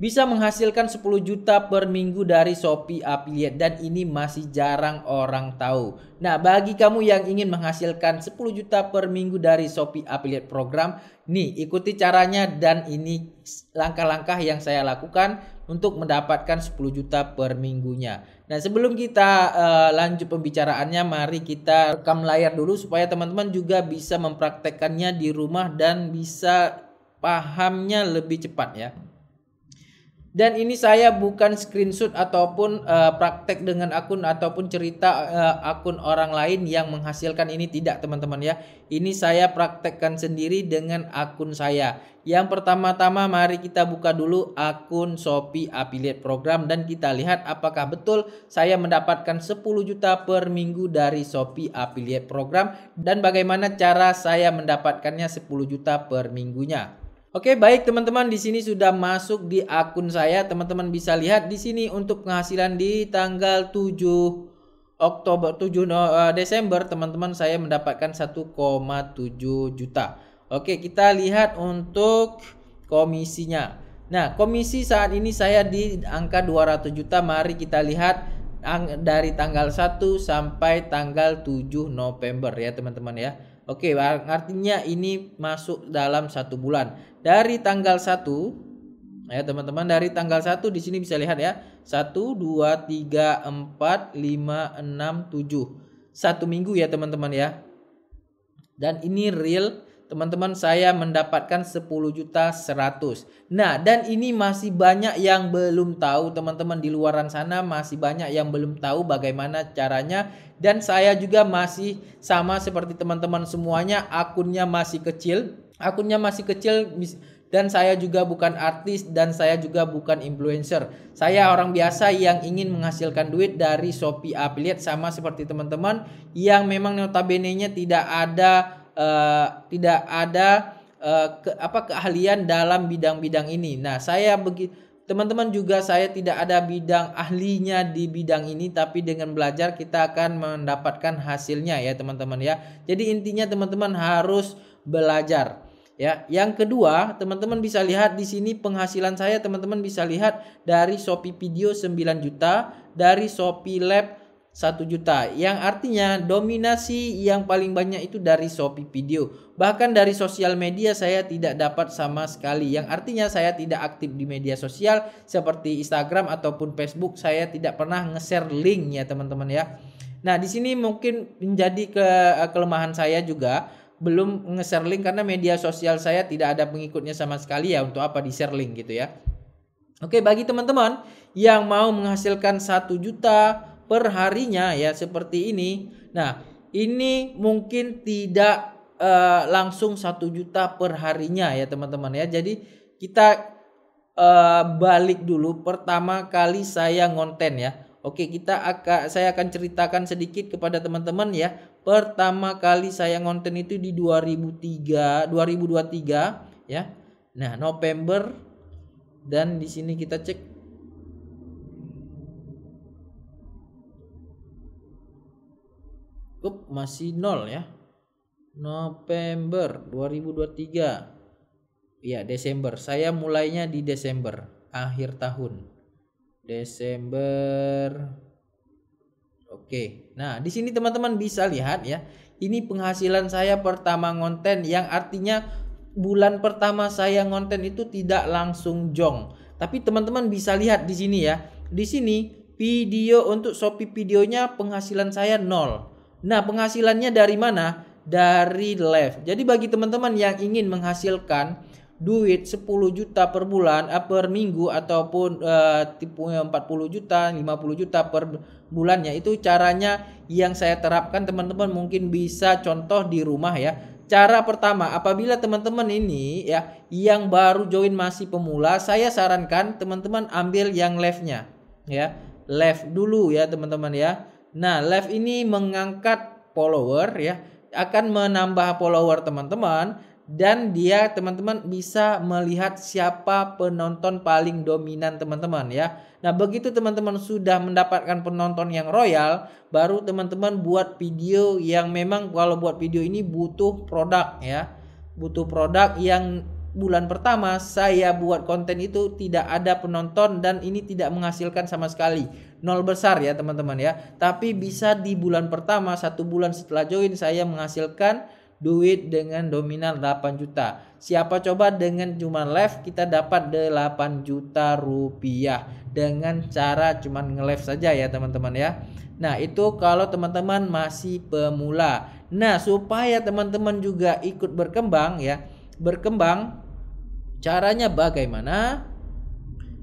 bisa menghasilkan 10 juta per minggu dari Shopee affiliate dan ini masih jarang orang tahu. Nah, bagi kamu yang ingin menghasilkan 10 juta per minggu dari Shopee affiliate program, nih ikuti caranya dan ini langkah-langkah yang saya lakukan untuk mendapatkan 10 juta per minggunya. Nah, sebelum kita uh, lanjut pembicaraannya, mari kita rekam layar dulu supaya teman-teman juga bisa mempraktekkannya di rumah dan bisa pahamnya lebih cepat ya. Dan ini saya bukan screenshot ataupun uh, praktek dengan akun ataupun cerita uh, akun orang lain yang menghasilkan ini tidak teman-teman ya. Ini saya praktekkan sendiri dengan akun saya. Yang pertama-tama mari kita buka dulu akun Shopee Affiliate Program dan kita lihat apakah betul saya mendapatkan 10 juta per minggu dari Shopee Affiliate Program dan bagaimana cara saya mendapatkannya 10 juta per minggunya. Oke, baik teman-teman, di sini sudah masuk di akun saya. Teman-teman bisa lihat di sini untuk penghasilan di tanggal 7 Oktober 7 eh, Desember teman-teman saya mendapatkan 1,7 juta. Oke, kita lihat untuk komisinya. Nah, komisi saat ini saya di angka 200 juta. Mari kita lihat dari tanggal 1 sampai tanggal 7 November ya, teman-teman ya. Oke, artinya ini masuk dalam satu bulan dari tanggal 1 ya teman-teman dari tanggal 1 di sini bisa lihat ya 1 2 3 4 5 6 7 satu minggu ya teman-teman ya dan ini real teman-teman saya mendapatkan 10 juta 100 nah dan ini masih banyak yang belum tahu teman-teman di luaran sana masih banyak yang belum tahu bagaimana caranya dan saya juga masih sama seperti teman-teman semuanya akunnya masih kecil akunnya masih kecil dan saya juga bukan artis dan saya juga bukan influencer. Saya orang biasa yang ingin menghasilkan duit dari Shopee affiliate sama seperti teman-teman yang memang notabene-nya tidak ada uh, tidak ada uh, ke, apa keahlian dalam bidang-bidang ini. Nah, saya teman-teman juga saya tidak ada bidang ahlinya di bidang ini tapi dengan belajar kita akan mendapatkan hasilnya ya teman-teman ya. Jadi intinya teman-teman harus belajar. Ya, yang kedua, teman-teman bisa lihat di sini penghasilan saya teman-teman bisa lihat dari Shopee Video 9 juta, dari Shopee Lab 1 juta. Yang artinya dominasi yang paling banyak itu dari Shopee Video. Bahkan dari sosial media saya tidak dapat sama sekali. Yang artinya saya tidak aktif di media sosial seperti Instagram ataupun Facebook. Saya tidak pernah nge-share link ya teman-teman ya. Nah, di sini mungkin menjadi ke eh, kelemahan saya juga belum nge-share link karena media sosial saya tidak ada pengikutnya sama sekali ya untuk apa di-share link gitu ya. Oke, bagi teman-teman yang mau menghasilkan 1 juta per harinya ya seperti ini. Nah, ini mungkin tidak uh, langsung 1 juta per harinya ya teman-teman ya. Jadi kita uh, balik dulu pertama kali saya ngonten ya Oke, kita akan saya akan ceritakan sedikit kepada teman-teman ya. Pertama kali saya ngonten itu di 2003, 2023 ya. Nah, November dan di sini kita cek Up, masih nol ya. November 2023. Ya, Desember. Saya mulainya di Desember, akhir tahun. Desember. Oke. Nah, di sini teman-teman bisa lihat ya. Ini penghasilan saya pertama konten yang artinya bulan pertama saya konten itu tidak langsung jong. Tapi teman-teman bisa lihat di sini ya. Di sini video untuk Shopee videonya penghasilan saya nol. Nah, penghasilannya dari mana? Dari live. Jadi bagi teman-teman yang ingin menghasilkan duit 10 juta per bulan eh, per minggu ataupun eh, tipunya eh, 40 juta 50 juta per bulannya itu caranya yang saya terapkan teman-teman mungkin bisa contoh di rumah ya cara pertama apabila teman-teman ini ya yang baru join masih pemula saya sarankan teman-teman ambil yang left-nya ya left dulu ya teman-teman ya nah left ini mengangkat follower ya akan menambah follower teman-teman dan dia teman-teman bisa melihat siapa penonton paling dominan teman-teman ya. Nah, begitu teman-teman sudah mendapatkan penonton yang royal, baru teman-teman buat video yang memang kalau buat video ini butuh produk ya. Butuh produk yang bulan pertama saya buat konten itu tidak ada penonton dan ini tidak menghasilkan sama sekali nol besar ya teman-teman ya tapi bisa di bulan pertama satu bulan setelah join saya menghasilkan duit dengan nominal 8 juta. Siapa coba dengan cuma left kita dapat 8 juta rupiah dengan cara cuma nge-live saja ya teman-teman ya. Nah, itu kalau teman-teman masih pemula. Nah, supaya teman-teman juga ikut berkembang ya, berkembang caranya bagaimana?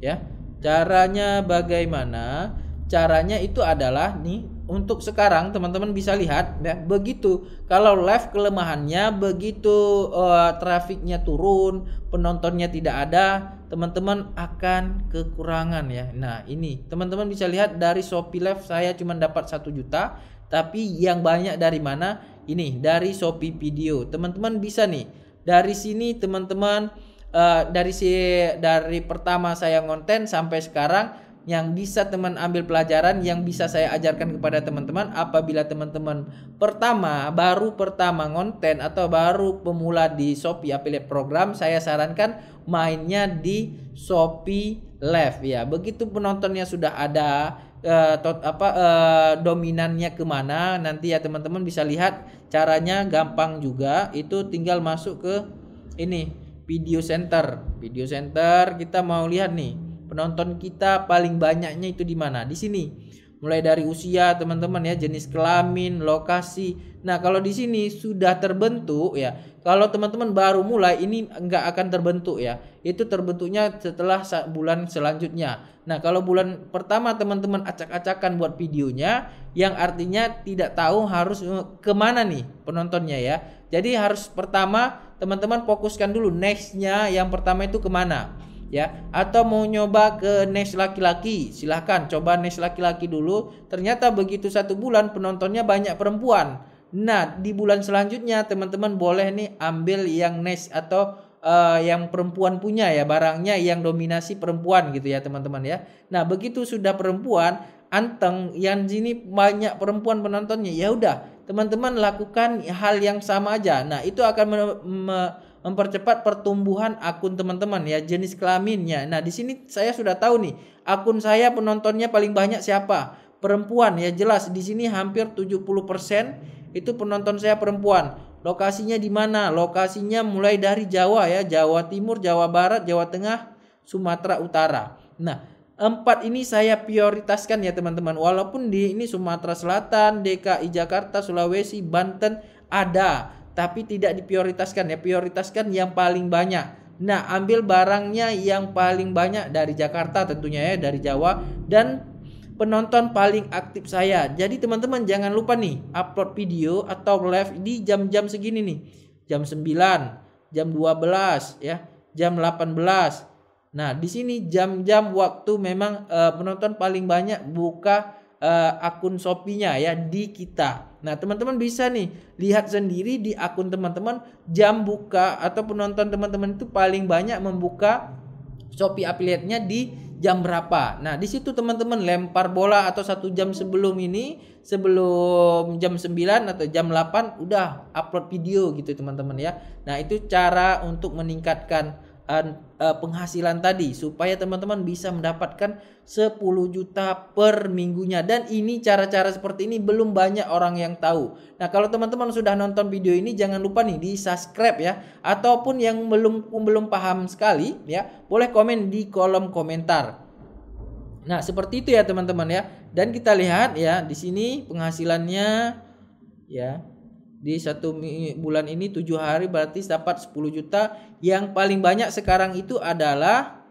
Ya, caranya bagaimana? Caranya itu adalah nih untuk sekarang teman-teman bisa lihat ya begitu kalau live kelemahannya begitu uh, trafiknya turun penontonnya tidak ada teman-teman akan kekurangan ya nah ini teman-teman bisa lihat dari Shopee Live saya cuma dapat satu juta tapi yang banyak dari mana ini dari Shopee Video teman-teman bisa nih dari sini teman-teman uh, dari si dari pertama saya ngonten sampai sekarang yang bisa teman ambil pelajaran yang bisa saya ajarkan kepada teman-teman apabila teman-teman pertama baru pertama ngonten atau baru pemula di Shopee affiliate program saya sarankan mainnya di Shopee Live ya begitu penontonnya sudah ada eh, tot, apa eh, dominannya kemana nanti ya teman-teman bisa lihat caranya gampang juga itu tinggal masuk ke ini video center video center kita mau lihat nih penonton kita paling banyaknya itu di mana? Di sini. Mulai dari usia teman-teman ya, jenis kelamin, lokasi. Nah, kalau di sini sudah terbentuk ya. Kalau teman-teman baru mulai ini nggak akan terbentuk ya. Itu terbentuknya setelah bulan selanjutnya. Nah, kalau bulan pertama teman-teman acak-acakan buat videonya yang artinya tidak tahu harus eh, kemana nih penontonnya ya. Jadi harus pertama teman-teman fokuskan dulu nextnya yang pertama itu kemana ya atau mau nyoba ke Nes laki-laki silahkan coba Nes laki-laki dulu ternyata begitu satu bulan penontonnya banyak perempuan nah di bulan selanjutnya teman-teman boleh nih ambil yang Nes atau uh, yang perempuan punya ya barangnya yang dominasi perempuan gitu ya teman-teman ya nah begitu sudah perempuan anteng yang sini banyak perempuan penontonnya ya udah teman-teman lakukan hal yang sama aja nah itu akan me me mempercepat pertumbuhan akun teman-teman ya jenis kelaminnya. Nah, di sini saya sudah tahu nih akun saya penontonnya paling banyak siapa? Perempuan ya jelas di sini hampir 70% itu penonton saya perempuan. Lokasinya di mana? Lokasinya mulai dari Jawa ya, Jawa Timur, Jawa Barat, Jawa Tengah, Sumatera Utara. Nah, empat ini saya prioritaskan ya teman-teman. Walaupun di ini Sumatera Selatan, DKI Jakarta, Sulawesi, Banten ada tapi tidak diprioritaskan ya prioritaskan yang paling banyak nah ambil barangnya yang paling banyak dari Jakarta tentunya ya dari Jawa dan penonton paling aktif saya jadi teman-teman jangan lupa nih upload video atau live di jam-jam segini nih jam 9 jam 12 ya jam 18 nah di sini jam-jam waktu memang uh, penonton paling banyak buka uh, akun Shopee-nya ya di kita Nah, teman-teman bisa nih lihat sendiri di akun teman-teman jam buka atau penonton teman-teman itu paling banyak membuka Shopee affiliate-nya di jam berapa. Nah, di situ teman-teman lempar bola atau satu jam sebelum ini, sebelum jam 9 atau jam 8 udah upload video gitu teman-teman ya. Nah, itu cara untuk meningkatkan Eh, penghasilan tadi supaya teman-teman bisa mendapatkan 10 juta per minggunya dan ini cara-cara seperti ini belum banyak orang yang tahu. Nah, kalau teman-teman sudah nonton video ini jangan lupa nih di-subscribe ya ataupun yang belum belum paham sekali ya, boleh komen di kolom komentar. Nah, seperti itu ya teman-teman ya. Dan kita lihat ya di sini penghasilannya ya di satu bulan ini tujuh hari berarti dapat 10 juta yang paling banyak sekarang itu adalah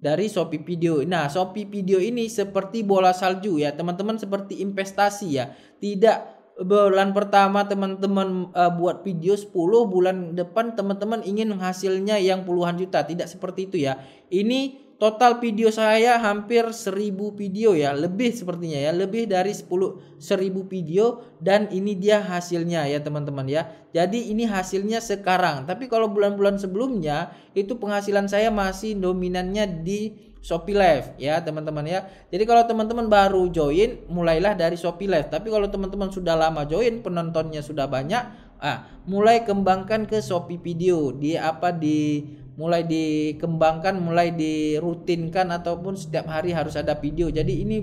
dari Shopee Video. Nah, Shopee Video ini seperti bola salju ya, teman-teman seperti investasi ya. Tidak bulan pertama teman-teman uh, buat video 10 bulan depan teman-teman ingin hasilnya yang puluhan juta, tidak seperti itu ya. Ini total video saya hampir 1000 video ya, lebih sepertinya ya, lebih dari 10 1000 video dan ini dia hasilnya ya teman-teman ya. Jadi ini hasilnya sekarang. Tapi kalau bulan-bulan sebelumnya itu penghasilan saya masih dominannya di Shopee Live ya teman-teman ya. Jadi kalau teman-teman baru join mulailah dari Shopee Live. Tapi kalau teman-teman sudah lama join penontonnya sudah banyak, ah mulai kembangkan ke Shopee Video di apa di mulai dikembangkan, mulai dirutinkan ataupun setiap hari harus ada video. Jadi ini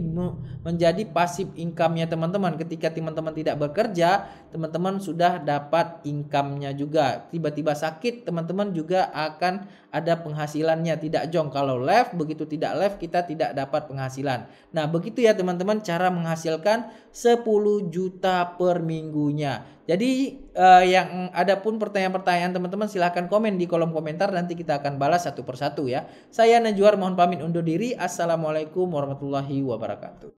menjadi pasif income-nya teman-teman. Ketika teman-teman tidak bekerja, teman-teman sudah dapat income-nya juga. Tiba-tiba sakit, teman-teman juga akan ada penghasilannya tidak jong kalau left begitu tidak left kita tidak dapat penghasilan nah begitu ya teman-teman cara menghasilkan 10 juta per minggunya jadi eh, yang ada pun pertanyaan-pertanyaan teman-teman silahkan komen di kolom komentar nanti kita akan balas satu persatu ya saya Najwa mohon pamit undur diri assalamualaikum warahmatullahi wabarakatuh